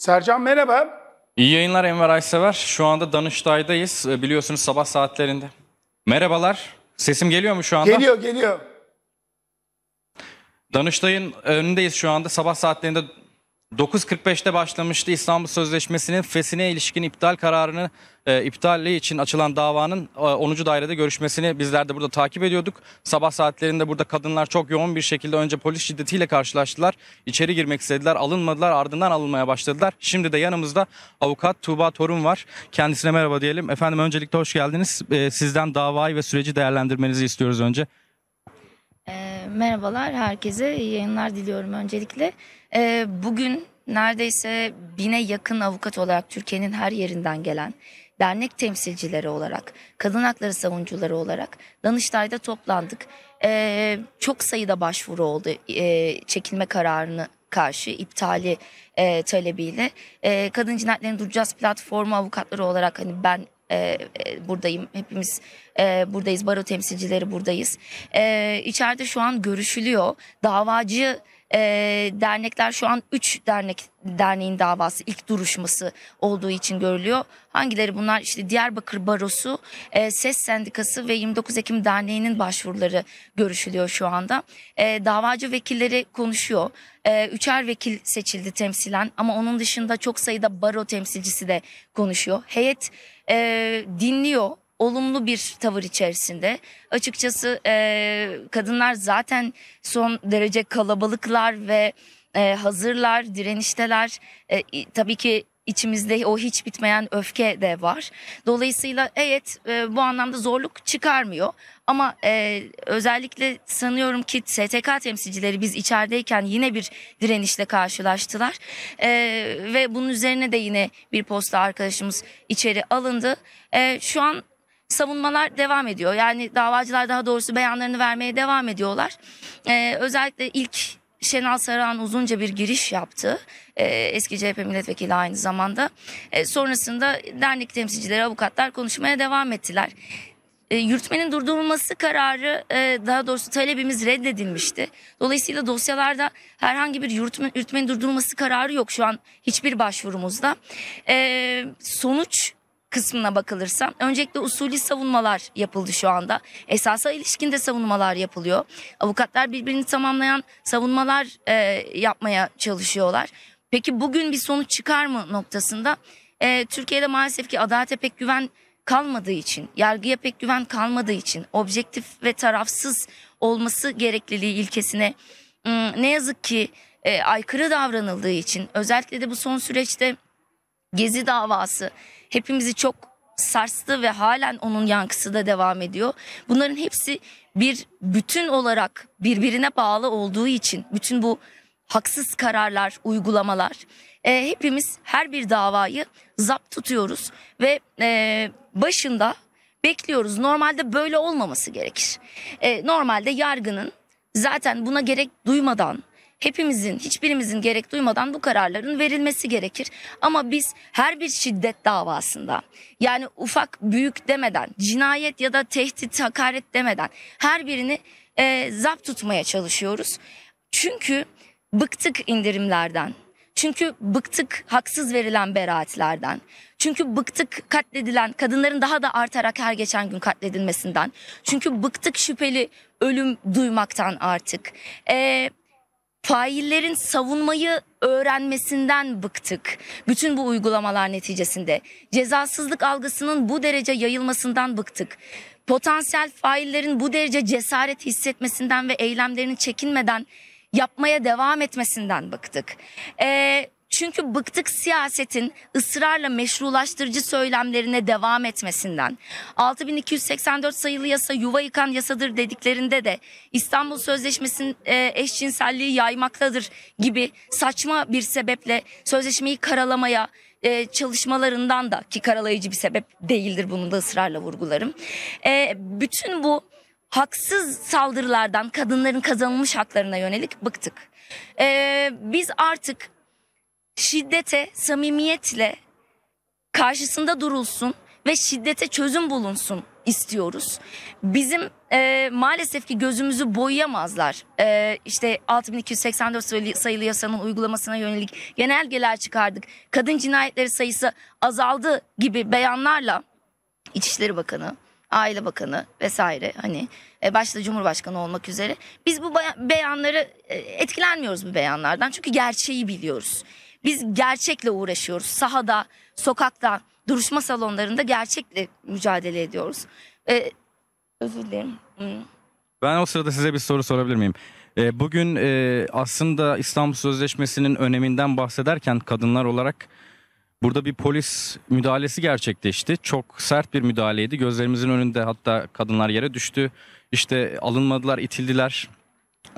Sercan merhaba. İyi yayınlar Enver Aysever. Şu anda Danıştay'dayız. Ee, biliyorsunuz sabah saatlerinde. Merhabalar. Sesim geliyor mu şu anda? Geliyor, geliyor. Danıştay'ın önündeyiz şu anda. Sabah saatlerinde 9.45'te başlamıştı İstanbul Sözleşmesi'nin fesine ilişkin iptal kararını e, iptali için açılan davanın e, 10. dairede görüşmesini bizler de burada takip ediyorduk. Sabah saatlerinde burada kadınlar çok yoğun bir şekilde önce polis şiddetiyle karşılaştılar. İçeri girmek istediler, alınmadılar, ardından alınmaya başladılar. Şimdi de yanımızda avukat Tuğba Torun var. Kendisine merhaba diyelim. Efendim öncelikle hoş geldiniz. E, sizden davayı ve süreci değerlendirmenizi istiyoruz önce. E, merhabalar herkese iyi yayınlar diliyorum öncelikle. E, bugün neredeyse bine yakın avukat olarak Türkiye'nin her yerinden gelen dernek temsilcileri olarak, kadın hakları savunucuları olarak Danıştay'da toplandık. Ee, çok sayıda başvuru oldu ee, çekilme kararını karşı iptali e, talebiyle. E, kadın cinayetlerini duracağız platformu avukatları olarak hani ben e, e, buradayım. Hepimiz e, buradayız. Baro temsilcileri buradayız. E, içeride şu an görüşülüyor. Davacı e, dernekler şu an 3 dernek derneğin davası ilk duruşması olduğu için görülüyor. Hangileri bunlar? İşte Diyarbakır Barosu, e, Ses Sendikası ve 29 Ekim Derneği'nin başvuruları görüşülüyor şu anda. E, davacı vekilleri konuşuyor. E, üçer vekil seçildi temsilen ama onun dışında çok sayıda baro temsilcisi de konuşuyor. Heyet e, dinliyor olumlu bir tavır içerisinde. Açıkçası e, kadınlar zaten son derece kalabalıklar ve e, hazırlar, direnişteler. E, tabii ki içimizde o hiç bitmeyen öfke de var. Dolayısıyla evet e, bu anlamda zorluk çıkarmıyor. Ama e, özellikle sanıyorum ki STK temsilcileri biz içerideyken yine bir direnişle karşılaştılar. E, ve bunun üzerine de yine bir posta arkadaşımız içeri alındı. E, şu an savunmalar devam ediyor. Yani davacılar daha doğrusu beyanlarını vermeye devam ediyorlar. Ee, özellikle ilk Şenal Sarıhan uzunca bir giriş yaptı. Ee, eski CHP milletvekili aynı zamanda. Ee, sonrasında dernek temsilcileri, avukatlar konuşmaya devam ettiler. Ee, yürütmenin durdurulması kararı e, daha doğrusu talebimiz reddedilmişti. Dolayısıyla dosyalarda herhangi bir yürütme, yürütmenin durdurulması kararı yok şu an hiçbir başvurumuzda. Ee, sonuç kısmına bakılırsa öncelikle usulü savunmalar yapıldı şu anda. Esasa ilişkinde savunmalar yapılıyor. Avukatlar birbirini tamamlayan savunmalar e, yapmaya çalışıyorlar. Peki bugün bir sonuç çıkar mı noktasında? E, Türkiye'de maalesef ki adalete pek güven kalmadığı için, yargıya pek güven kalmadığı için objektif ve tarafsız olması gerekliliği ilkesine ıı, ne yazık ki e, aykırı davranıldığı için özellikle de bu son süreçte Gezi davası hepimizi çok sarstı ve halen onun yankısı da devam ediyor. Bunların hepsi bir bütün olarak birbirine bağlı olduğu için bütün bu haksız kararlar, uygulamalar e, hepimiz her bir davayı zapt tutuyoruz ve e, başında bekliyoruz. Normalde böyle olmaması gerekir. E, normalde yargının zaten buna gerek duymadan hepimizin, hiçbirimizin gerek duymadan bu kararların verilmesi gerekir. Ama biz her bir şiddet davasında yani ufak büyük demeden, cinayet ya da tehdit, hakaret demeden her birini e, zapt tutmaya çalışıyoruz. Çünkü bıktık indirimlerden. Çünkü bıktık haksız verilen beraatlerden. Çünkü bıktık katledilen kadınların daha da artarak her geçen gün katledilmesinden. Çünkü bıktık şüpheli ölüm duymaktan artık. Ee, faillerin savunmayı öğrenmesinden bıktık. Bütün bu uygulamalar neticesinde cezasızlık algısının bu derece yayılmasından bıktık. Potansiyel faillerin bu derece cesaret hissetmesinden ve eylemlerini çekinmeden yapmaya devam etmesinden bıktık. Eee çünkü bıktık siyasetin ısrarla meşrulaştırıcı söylemlerine devam etmesinden. 6284 sayılı yasa yuva yıkan yasadır dediklerinde de İstanbul Sözleşmesi'nin e, eşcinselliği yaymaktadır gibi saçma bir sebeple sözleşmeyi karalamaya e, çalışmalarından da ki karalayıcı bir sebep değildir bunu da ısrarla vurgularım. E, bütün bu haksız saldırılardan kadınların kazanılmış haklarına yönelik bıktık. E, biz artık şiddete samimiyetle karşısında durulsun ve şiddete çözüm bulunsun istiyoruz. Bizim e, maalesef ki gözümüzü boyayamazlar. E, işte 6284 sayılı, sayılı yasanın uygulamasına yönelik genelgeler çıkardık. Kadın cinayetleri sayısı azaldı gibi beyanlarla İçişleri Bakanı, Aile Bakanı vesaire hani e, başta Cumhurbaşkanı olmak üzere biz bu beyanları e, etkilenmiyoruz bu beyanlardan çünkü gerçeği biliyoruz. Biz gerçekle uğraşıyoruz. Sahada, sokakta, duruşma salonlarında gerçekle mücadele ediyoruz. Ee, özür dilerim. Hmm. Ben o sırada size bir soru sorabilir miyim? Ee, bugün e, aslında İstanbul Sözleşmesi'nin öneminden bahsederken kadınlar olarak burada bir polis müdahalesi gerçekleşti. Çok sert bir müdahaleydi. Gözlerimizin önünde hatta kadınlar yere düştü. İşte alınmadılar, itildiler.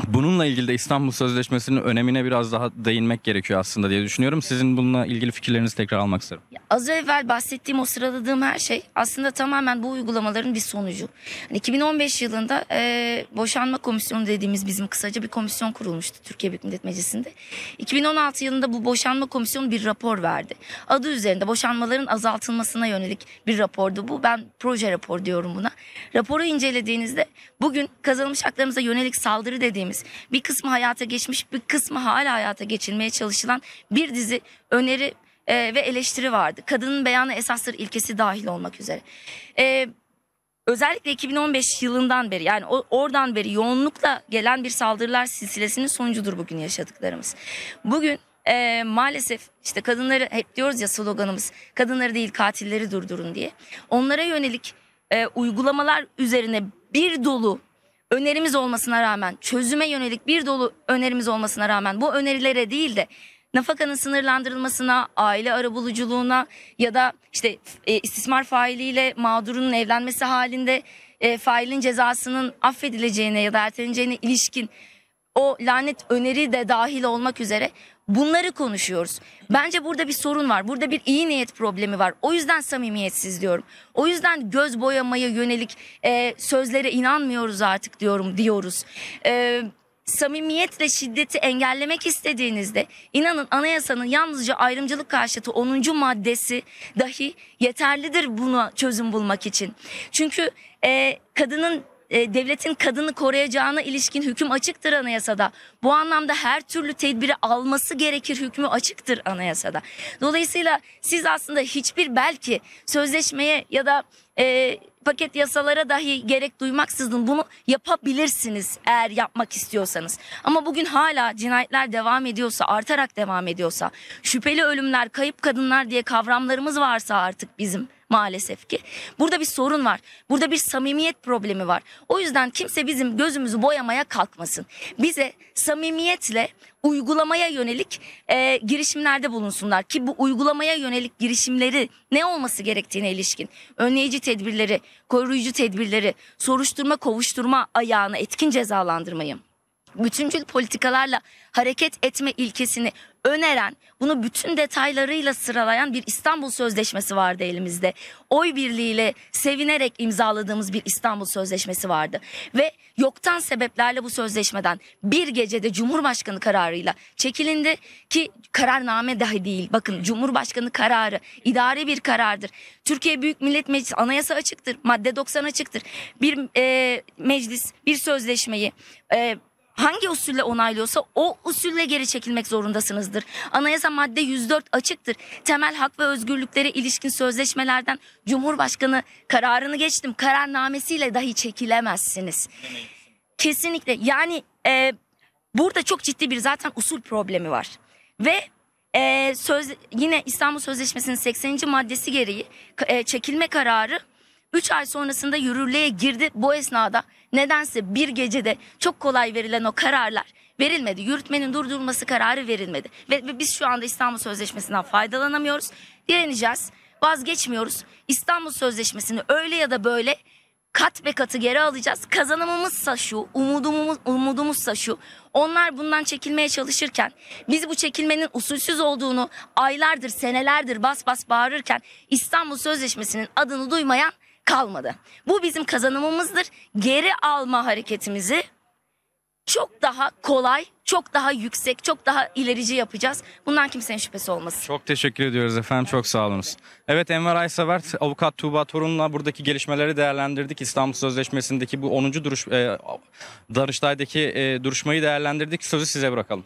Bununla ilgili de İstanbul Sözleşmesi'nin önemine biraz daha değinmek gerekiyor aslında diye düşünüyorum. Sizin bununla ilgili fikirlerinizi tekrar almak isterim. Az evvel bahsettiğim o sıraladığım her şey aslında tamamen bu uygulamaların bir sonucu. 2015 hani yılında e, boşanma komisyonu dediğimiz bizim kısaca bir komisyon kurulmuştu Türkiye Büyük Millet Meclisi'nde. 2016 yılında bu boşanma komisyonu bir rapor verdi. Adı üzerinde boşanmaların azaltılmasına yönelik bir rapordu bu. Ben proje rapor diyorum buna. Raporu incelediğinizde bugün kazanılmış haklarımıza yönelik saldırı dedi dediğimiz bir kısmı hayata geçmiş bir kısmı hala hayata geçilmeye çalışılan bir dizi öneri e, ve eleştiri vardı. Kadının beyanı esastır ilkesi dahil olmak üzere. E, özellikle 2015 yılından beri yani oradan beri yoğunlukla gelen bir saldırılar silsilesinin sonucudur bugün yaşadıklarımız. Bugün e, maalesef işte kadınları hep diyoruz ya sloganımız kadınları değil katilleri durdurun diye. Onlara yönelik e, uygulamalar üzerine bir dolu önerimiz olmasına rağmen çözüme yönelik bir dolu önerimiz olmasına rağmen bu önerilere değil de nafakanın sınırlandırılmasına, aile arabuluculuğuna ya da işte e, istismar failiyle mağdurunun evlenmesi halinde e, failin cezasının affedileceğine ya da erteleneceğine ilişkin o lanet öneri de dahil olmak üzere Bunları konuşuyoruz. Bence burada bir sorun var. Burada bir iyi niyet problemi var. O yüzden samimiyetsiz diyorum. O yüzden göz boyamaya yönelik e, sözlere inanmıyoruz artık diyorum diyoruz. E, samimiyetle şiddeti engellemek istediğinizde inanın anayasanın yalnızca ayrımcılık karşıtı 10. maddesi dahi yeterlidir buna çözüm bulmak için. Çünkü e, kadının e, devletin kadını koruyacağına ilişkin hüküm açıktır anayasada. Bu anlamda her türlü tedbiri alması gerekir hükmü açıktır anayasada. Dolayısıyla siz aslında hiçbir belki sözleşmeye ya da e, paket yasalara dahi gerek duymaksızın bunu yapabilirsiniz eğer yapmak istiyorsanız. Ama bugün hala cinayetler devam ediyorsa, artarak devam ediyorsa, şüpheli ölümler, kayıp kadınlar diye kavramlarımız varsa artık bizim maalesef ki. Burada bir sorun var. Burada bir samimiyet problemi var. O yüzden kimse bizim gözümüzü boyamaya kalkmasın. Bize samimiyetle uygulamaya yönelik e, girişimlerde bulunsunlar ki bu uygulamaya yönelik girişimleri ne olması gerektiğine ilişkin önleyici tedbirleri, koruyucu tedbirleri, soruşturma, kovuşturma ayağını etkin cezalandırmayı bütüncül politikalarla hareket etme ilkesini öneren, bunu bütün detaylarıyla sıralayan bir İstanbul Sözleşmesi vardı elimizde. Oy birliğiyle sevinerek imzaladığımız bir İstanbul Sözleşmesi vardı. Ve yoktan sebeplerle bu sözleşmeden bir gecede Cumhurbaşkanı kararıyla çekilindi ki kararname dahi değil. Bakın Cumhurbaşkanı kararı idari bir karardır. Türkiye Büyük Millet Meclisi anayasa açıktır. Madde 90 açıktır. Bir e, meclis bir sözleşmeyi e, hangi usulle onaylıyorsa o usulle geri çekilmek zorundasınızdır. Anayasa madde 104 açıktır. Temel hak ve özgürlüklere ilişkin sözleşmelerden Cumhurbaşkanı kararını geçtim. Kararnamesiyle dahi çekilemezsiniz. Kesinlikle yani e, burada çok ciddi bir zaten usul problemi var. Ve e, söz yine İstanbul Sözleşmesi'nin 80. maddesi gereği e, çekilme kararı 3 ay sonrasında yürürlüğe girdi. Bu esnada nedense bir gecede çok kolay verilen o kararlar verilmedi. Yürütmenin durdurulması kararı verilmedi. Ve, ve biz şu anda İstanbul Sözleşmesi'nden faydalanamıyoruz. Direneceğiz, vazgeçmiyoruz. İstanbul Sözleşmesi'ni öyle ya da böyle kat ve katı geri alacağız. Kazanımımızsa şu, umudumuz, umudumuzsa şu. Onlar bundan çekilmeye çalışırken biz bu çekilmenin usulsüz olduğunu aylardır, senelerdir bas bas bağırırken İstanbul Sözleşmesi'nin adını duymayan kalmadı. Bu bizim kazanımımızdır. Geri alma hareketimizi çok daha kolay, çok daha yüksek, çok daha ilerici yapacağız. Bundan kimsenin şüphesi olmasın. Çok teşekkür ediyoruz efendim. Çok sağolunuz. Evet Enver Aysevert, avukat Tuğba Torun'la buradaki gelişmeleri değerlendirdik. İstanbul Sözleşmesi'ndeki bu 10. duruş, e, Darıştay'daki e, duruşmayı değerlendirdik. Sözü size bırakalım.